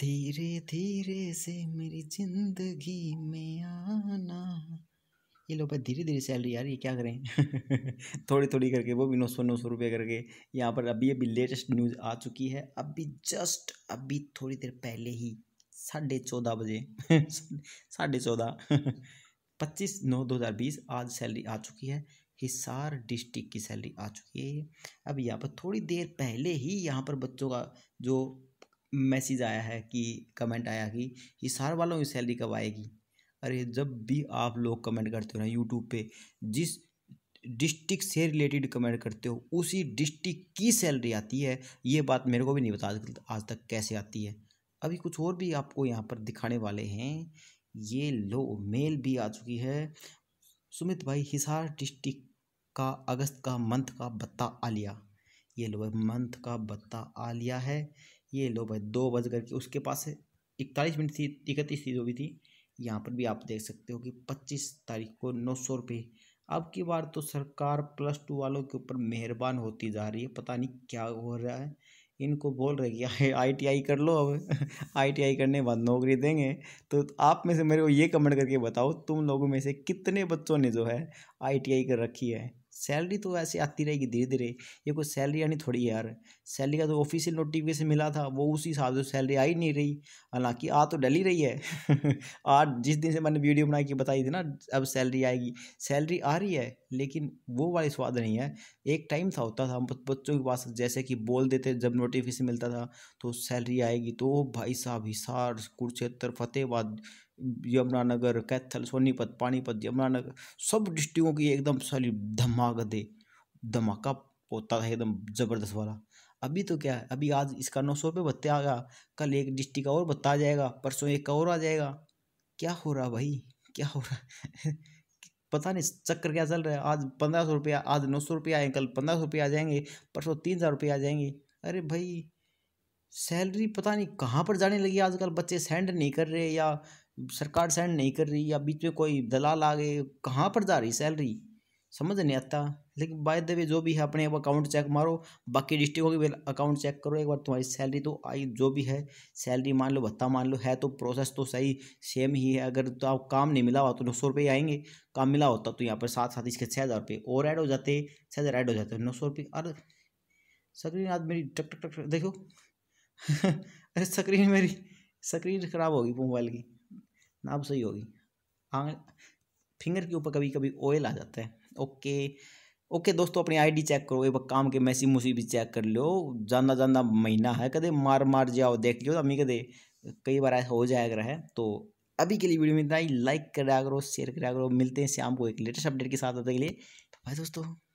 धीरे धीरे से मेरी जिंदगी में आना ये लोग भाई धीरे धीरे सैलरी यार ये क्या करें थोड़ी थोड़ी करके वो भी नौ सौ नौ सौ रुपये करके यहाँ पर अभी अभी लेटेस्ट न्यूज़ आ चुकी है अभी जस्ट अभी थोड़ी देर पहले ही साढ़े चौदह बजे साढ़े चौदह पच्चीस नौ दो हज़ार बीस आज सैलरी आ चुकी है हिसार डिस्ट्रिक्ट की सैलरी आ चुकी है अब यहाँ पर थोड़ी देर पहले ही यहाँ पर बच्चों का जो मैसेज आया है कि कमेंट आया कि हिसार वालों की सैलरी कब आएगी अरे जब भी आप लोग कमेंट करते हो ना यूट्यूब पे जिस डिस्ट्रिक्ट से रिलेटेड कमेंट करते हो उसी डिस्ट्रिक्ट की सैलरी आती है ये बात मेरे को भी नहीं बता आज तक कैसे आती है अभी कुछ और भी आपको यहाँ पर दिखाने वाले हैं ये लो मेल भी आ चुकी है सुमित भाई हिसार डिस्ट्रिक्ट का अगस्त का मंथ का बत्ता आलिया ये लो मंथ का बत्ता आलिया है ये लो भाई दो बज करके उसके पास इकतालीस मिनट थी इकतीस थी जो भी थी यहाँ पर भी आप देख सकते हो कि पच्चीस तारीख को नौ सौ रुपये अब की बार तो सरकार प्लस टू वालों के ऊपर मेहरबान होती जा रही है पता नहीं क्या हो रहा है इनको बोल रहे कि आईटीआई कर लो अब आईटीआई करने के बाद नौकरी देंगे तो आप में से मेरे को ये कमेंट करके बताओ तुम लोगों में से कितने बच्चों ने जो है आईटीआई कर रखी है सैलरी तो ऐसे आती रहेगी धीरे धीरे ये कोई सैलरी आनी थोड़ी यार सैलरी का तो ऑफिशियल नोटिफिकेशन मिला था वो उस हिसाब से सैलरी आई नहीं रही हालांकि आ तो डली रही है आज जिस दिन से मैंने वीडियो बना के बताई थी ना अब सैलरी आएगी सैलरी आ रही है लेकिन वो वाली स्वाद नहीं है एक टाइम था होता था हम बच्चों के पास जैसे कि बोल देते जब नोटिफिकेशन मिलता था तो सैलरी आएगी तो भाई साहब हिसार कुरुक्षेत्र फतेहबाद यमुनानगर कैथल सोनीपत पानीपत यमुनानगर सब डिस्ट्रिक्टों की एकदम सॉली धमाका दे धमाका होता था एकदम ज़बरदस्त वाला अभी तो क्या है अभी आज इसका नौ सौ रुपये भत्ते आ गया कल एक डिस्ट्रिक्ट का और भत्ता आ जाएगा परसों एक का और आ जाएगा क्या हो रहा भाई क्या हो रहा पता नहीं चक्कर क्या चल रहा है आज पंद्रह सौ रुपया आज नौ सौ रुपया आए कल पंद्रह सौ रुपये आ जाएंगे परसों तीन हज़ार रुपये आ जाएंगे अरे भाई सैलरी पता नहीं कहाँ पर जाने लगी आजकल बच्चे सेंड नहीं कर रहे या सरकार सेंड नहीं कर रही या बीच में कोई दलाल आ गए कहाँ पर जा रही सैलरी समझ नहीं आता लेकिन बाय द वे जो भी है अपने अकाउंट चेक मारो बाकी डिस्ट्रिक्टों के भी अकाउंट चेक करो एक बार तुम्हारी सैलरी तो आई जो भी है सैलरी मान लो भत्ता मान लो है तो प्रोसेस तो सही सेम ही है अगर तो आप काम नहीं मिला हुआ तो नौ सौ रुपये आएंगे काम मिला होता तो यहाँ पर साथ साथ इसके छः हज़ार रुपये और ऐड हो जाते छः हज़ार ऐड हो जाते नौ सौ रुपये अरे स्क्रीन आज मेरी टक टक टक देखो अरे स्क्रीन मेरी स्क्रीन ख़राब होगी मोबाइल की अब सही होगी आंग हाँ, फिंगर के ऊपर कभी कभी ऑयल आ जाता है ओके ओके दोस्तों अपनी आईडी चेक करो एक काम के मैसी मुसी भी चेक कर लो जाना जाना महीना है कदे मार मार जाओ देख लियो अभी कदे कई बार ऐसा हो जाएगा है तो अभी के लिए वीडियो में इतना ही लाइक करा करो शेयर करा करो मिलते हैं शाम को एक लेटेस्ट अपडेट के साथ होते के लिए तो भाई दोस्तों